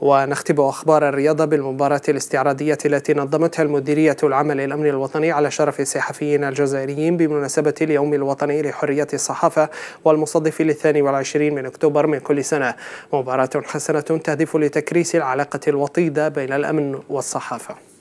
ونختب أخبار الرياضة بالمباراة الاستعراضية التي نظمتها المديرية العامة للأمن الوطني على شرف الصحفيين الجزائريين بمناسبة اليوم الوطني لحرية الصحافة والمصادف للثاني والعشرين من أكتوبر من كل سنة مباراة حسنة تهدف لتكريس العلاقة الوطيدة بين الأمن والصحافة